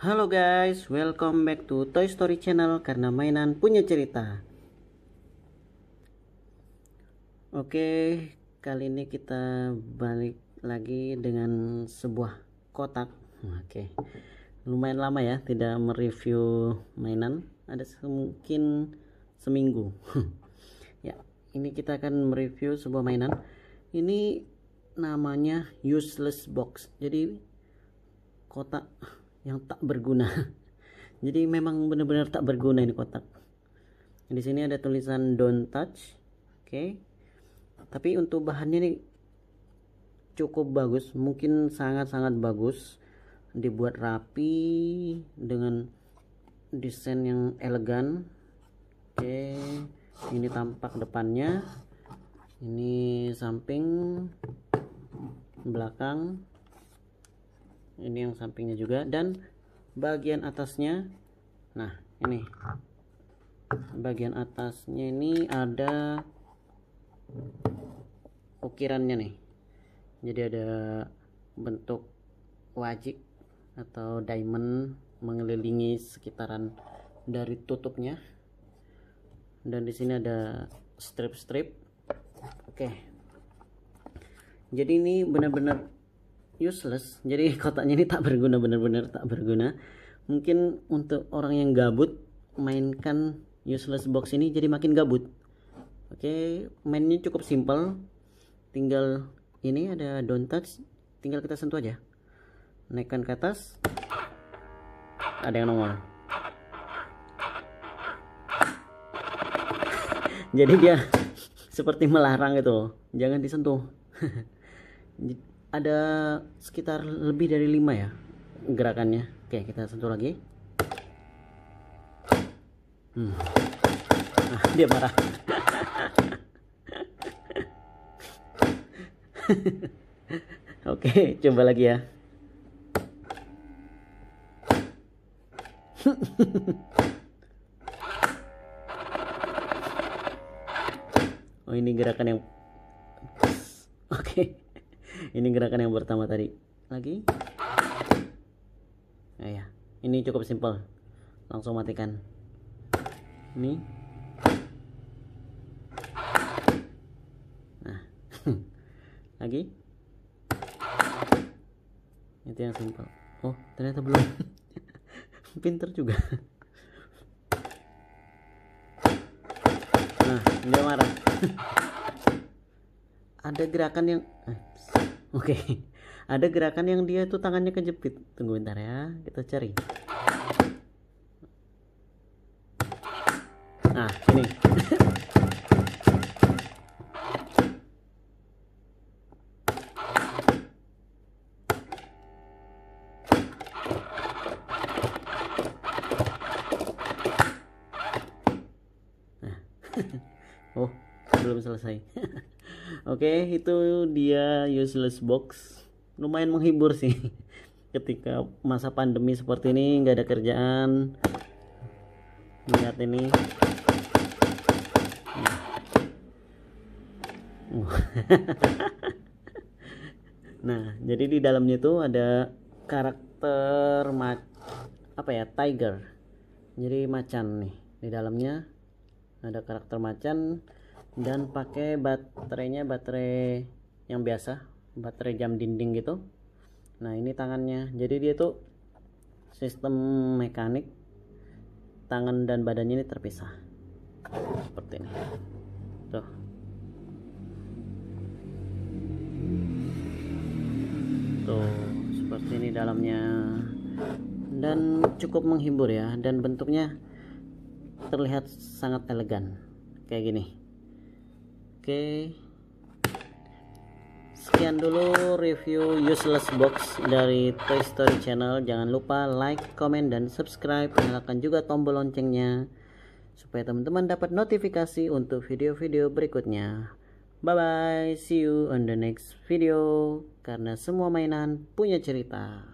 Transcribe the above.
Halo guys, welcome back to Toy Story Channel karena mainan punya cerita. Oke, kali ini kita balik lagi dengan sebuah kotak. Oke. Lumayan lama ya tidak mereview mainan. Ada mungkin seminggu. ya, ini kita akan mereview sebuah mainan. Ini namanya useless box. Jadi kotak yang tak berguna jadi memang benar-benar tak berguna ini kotak di sini ada tulisan don't touch oke okay. tapi untuk bahannya ini cukup bagus mungkin sangat-sangat bagus dibuat rapi dengan desain yang elegan oke okay. ini tampak depannya ini samping belakang ini yang sampingnya juga dan bagian atasnya nah ini bagian atasnya ini ada ukirannya nih jadi ada bentuk wajik atau diamond mengelilingi sekitaran dari tutupnya dan di sini ada strip-strip oke jadi ini benar-benar useless jadi kotaknya ini tak berguna bener-bener tak berguna mungkin untuk orang yang gabut mainkan useless box ini jadi makin gabut oke mainnya cukup simple tinggal ini ada don't touch tinggal kita sentuh aja naikkan ke atas ada yang nongol jadi dia seperti melarang itu, jangan disentuh ada sekitar lebih dari lima ya gerakannya oke kita sentuh lagi hmm. nah, dia marah oke coba lagi ya oh ini gerakan yang oke okay ini gerakan yang pertama tadi lagi nah, ya ini cukup simpel langsung matikan ini nah lagi itu yang simpel oh ternyata belum pinter juga nah dia marah ada gerakan yang eh, Oke, okay. ada gerakan yang dia itu tangannya kejepit. Tunggu bentar ya, kita cari. Nah, ini. belum selesai oke okay, itu dia useless box lumayan menghibur sih ketika masa pandemi seperti ini nggak ada kerjaan lihat ini nah jadi di dalamnya itu ada karakter mac apa ya tiger jadi macan nih di dalamnya ada karakter macan dan pakai baterainya baterai yang biasa baterai jam dinding gitu nah ini tangannya jadi dia tuh sistem mekanik tangan dan badannya ini terpisah seperti ini tuh tuh seperti ini dalamnya dan cukup menghibur ya dan bentuknya terlihat sangat elegan kayak gini Oke. Sekian dulu review useless box dari Toy Story Channel. Jangan lupa like, comment dan subscribe. Nyalakan juga tombol loncengnya supaya teman-teman dapat notifikasi untuk video-video berikutnya. Bye bye, see you on the next video karena semua mainan punya cerita.